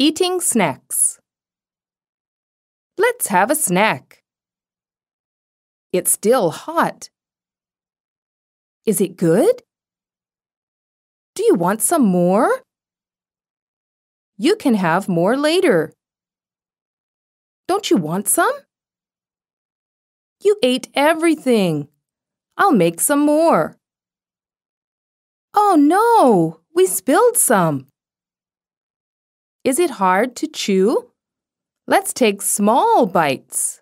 Eating snacks. Let's have a snack. It's still hot. Is it good? Do you want some more? You can have more later. Don't you want some? You ate everything. I'll make some more. Oh no, we spilled some. Is it hard to chew? Let's take small bites.